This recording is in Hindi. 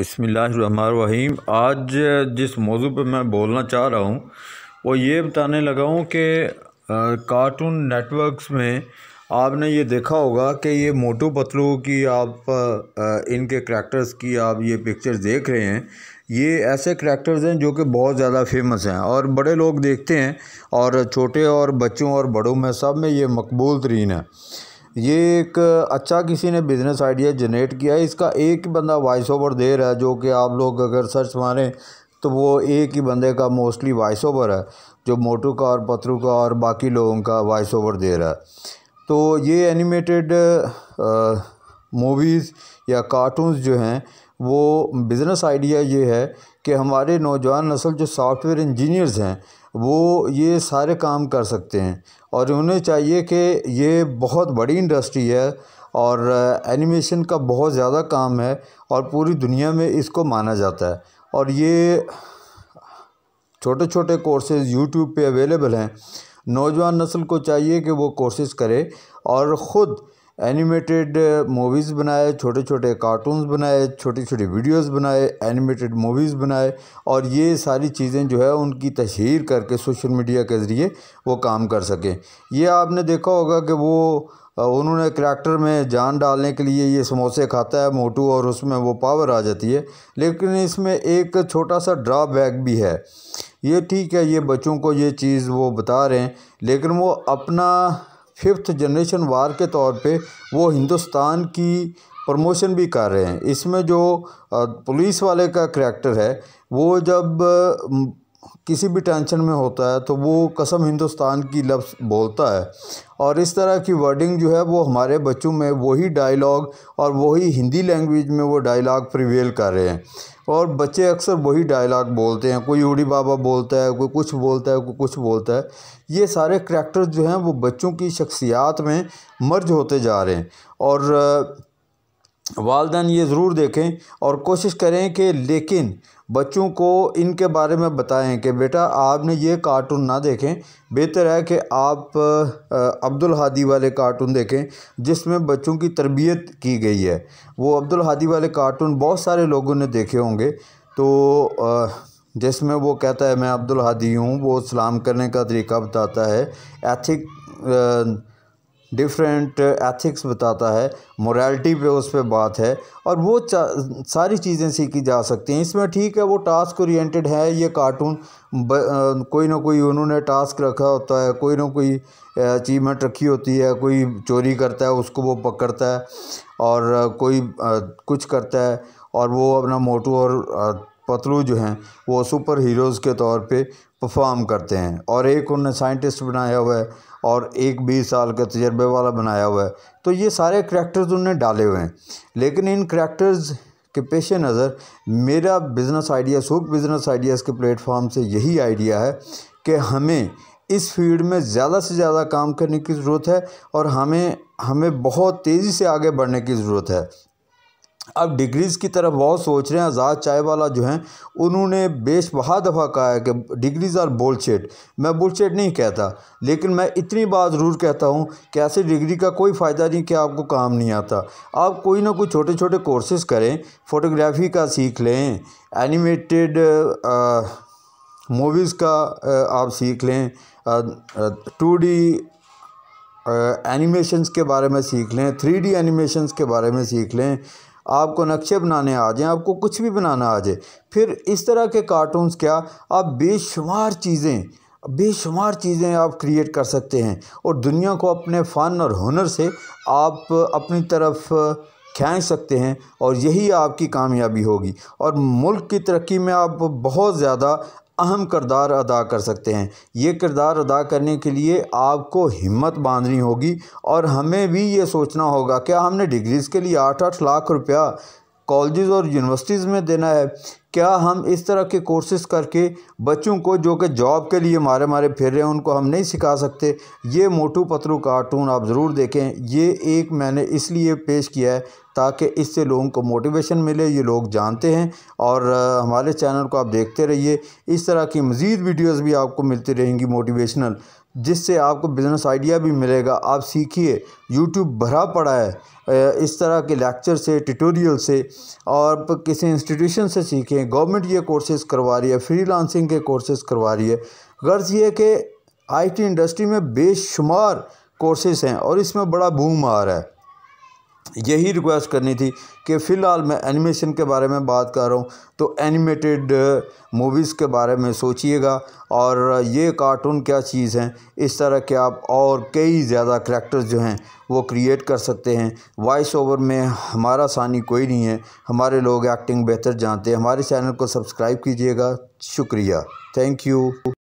बसमीम आज जिस मौजू पर मैं बोलना चाह रहा हूँ वो ये बताने लगा हूँ कि कार्टून नेटवर्क्स में आपने ये देखा होगा कि ये मोटू पतलू की आप आ, इनके करैक्टर्स की आप ये पिक्चर्स देख रहे हैं ये ऐसे करैक्टर्स हैं जो कि बहुत ज़्यादा फेमस हैं और बड़े लोग देखते हैं और छोटे और बच्चों और बड़ों में सब में ये मकबूल तरीन है ये एक अच्छा किसी ने बिज़नेस आइडिया जनरेट किया है इसका एक बंदा वॉइस ओवर दे रहा है जो कि आप लोग अगर सर्च मारें तो वो एक ही बंदे का मोस्टली वॉइस ओवर है जो मोटू का और पत्रू का और बाकी लोगों का वॉइस ओवर दे रहा है तो ये एनिमेटेड मूवीज़ या कार्टून्स जो हैं वो बिज़नेस आइडिया ये है कि हमारे नौजवान नस्ल जो सॉफ्टवेयर इंजीनियर्स हैं वो ये सारे काम कर सकते हैं और उन्हें चाहिए कि ये बहुत बड़ी इंडस्ट्री है और एनिमेशन का बहुत ज़्यादा काम है और पूरी दुनिया में इसको माना जाता है और ये छोटे छोटे कोर्सेज यूट्यूब पे अवेलेबल हैं नौजवान नस्ल को चाहिए कि वो कोर्सेज करे और ख़ुद एनिमेटेड मूवीज़ बनाए छोटे छोटे कार्टून्स बनाए छोटी छोटी वीडियोस बनाए एनिमेटेड मूवीज़ बनाए और ये सारी चीज़ें जो है उनकी तशहर करके सोशल मीडिया के ज़रिए वो काम कर सकें ये आपने देखा होगा कि वो उन्होंने करैक्टर में जान डालने के लिए ये समोसे खाता है मोटू और उसमें वो पावर आ जाती है लेकिन इसमें एक छोटा सा ड्रॉबैक भी है ये ठीक है ये बच्चों को ये चीज़ वो बता रहे हैं लेकिन वो अपना फिफ्थ जनरेशन वार के तौर पे वो हिंदुस्तान की प्रमोशन भी कर रहे हैं इसमें जो पुलिस वाले का करैक्टर है वो जब किसी भी टेंशन में होता है तो वो कसम हिंदुस्तान की लफ्स बोलता है और इस तरह की वर्डिंग जो है वो हमारे बच्चों में वही डायलॉग और वही हिंदी लैंग्वेज में वो डायलॉग प्रिवेल कर रहे हैं और बच्चे अक्सर वही डायलॉग बोलते हैं कोई उड़ी बाबा बोलता है कोई कुछ बोलता है कोई कुछ बोलता है ये सारे करैक्टर जो हैं वो बच्चों की शख्सियात में मर्ज होते जा रहे हैं और वालदेन ये ज़रूर देखें और कोशिश करें कि लेकिन बच्चों को इनके बारे में बताएं कि बेटा आपने ये कार्टून ना देखें बेहतर है कि आप अब्दुल हादी वाले कार्टून देखें जिसमें बच्चों की तरबियत की गई है वो अब्दुल हादी वाले कार्टून बहुत सारे लोगों ने देखे होंगे तो जिसमें वो कहता है मैं अब्दुल हादी हूँ वो सलाम करने का तरीका बताता है ethic ah, different ethics uh, बताता है मोरालिटी पे उस पर बात है और वो सारी चीज़ें सीखी जा सकती हैं इसमें ठीक है वो टास्क ओरिएंटेड है ये कार्टून ब, कोई ना कोई उन्होंने टास्क रखा होता है कोई ना कोई अचीवमेंट रखी होती है कोई चोरी करता है उसको वो पकड़ता है और कोई आ, कुछ करता है और वो अपना मोटू और आ, पतलू जो हैं वो सुपर हीरोज़ के तौर पे परफॉर्म करते हैं और एक उन्हें साइंटिस्ट बनाया हुआ है और एक बीस साल के तजर्बे वाला बनाया हुआ है तो ये सारे करैक्टर्स उनने डाले हुए हैं लेकिन इन करैक्टर्स के पेश नज़र मेरा business idea soup business ideas के प्लेटफॉर्म से यही आइडिया है कि हमें इस फील्ड में ज़्यादा से ज़्यादा काम करने की ज़रूरत है और हमें हमें बहुत तेज़ी से आगे बढ़ने की ज़रूरत है अब डिग्रीज़ की तरफ बहुत सोच रहे हैं आज़ाद चाय वाला जो हैं उन्होंने बेश बहा दफ़ा कहा है कि डिग्रीज़ आर बोलचेट मैं बोलचेट नहीं कहता लेकिन मैं इतनी बात ज़रूर कहता हूँ कि ऐसे डिग्री का कोई फ़ायदा नहीं कि आपको काम नहीं आता आप कोई ना कोई छोटे छोटे कोर्सेज़ करें फ़ोटोग्राफी का सीख लें एनिमेटेड मूवीज़ का आप सीख लें टू डी एनिमेशंस के बारे में सीख लें थ्री डी एनिमेशंस के बारे में सीख लें आपको नक्शे बनाने आ जाएँ आपको कुछ भी बनाना आ जाए फिर इस तरह के कार्टून्स क्या आप बेशुमार चीज़ें बेशुमार चीज़ें आप क्रिएट कर सकते हैं और दुनिया को अपने फ़न और हुनर से आप अपनी तरफ खेच सकते हैं और यही आपकी कामयाबी होगी और मुल्क की तरक्की में आप बहुत ज़्यादा अहम किरदार अदा कर सकते हैं ये किरदार अदा करने के लिए आपको हिम्मत बांधनी होगी और हमें भी ये सोचना होगा क्या हमने डिग्रीज़ के लिए आठ आठ लाख रुपया कॉलेज़ और यूनिवर्सिटीज़ में देना है क्या हम इस तरह के कोर्सेस करके बच्चों को जो कि जॉब के लिए मारे मारे फिर रहे हैं उनको हम नहीं सिखा सकते ये मोटू पतलू कार्टून आप ज़रूर देखें ये एक मैंने इसलिए पेश किया है ताकि इससे लोगों को मोटिवेशन मिले ये लोग जानते हैं और हमारे चैनल को आप देखते रहिए इस तरह की मज़ीद वीडियोज़ भी आपको मिलती रहेंगी मोटिवेशनल जिससे आपको बिज़नेस आइडिया भी मिलेगा आप सीखिए यूट्यूब भरा पड़ा है इस तरह के लेक्चर से ट्यूटोरियल से और किसी इंस्टीट्यूशन से सीखें गवर्नमेंट ये कोर्सेज़ करवा रही है फ्रीलांसिंग के कोर्सेज़ करवा रही है गर्ज ये कि आईटी इंडस्ट्री में बेशुमार कोर्सेज़ हैं और इसमें बड़ा बूम आ रहा है यही रिक्वेस्ट करनी थी कि फ़िलहाल मैं एनिमेशन के बारे में बात कर रहा हूँ तो एनिमेटेड मूवीज़ uh, के बारे में सोचिएगा और ये कार्टून क्या चीज़ हैं इस तरह के आप और कई ज़्यादा करैक्टर्स जो हैं वो क्रिएट कर सकते हैं वॉइस ओवर में हमारा सानी कोई नहीं है हमारे लोग एक्टिंग बेहतर जानते हैं हमारे चैनल को सब्सक्राइब कीजिएगा शुक्रिया थैंक यू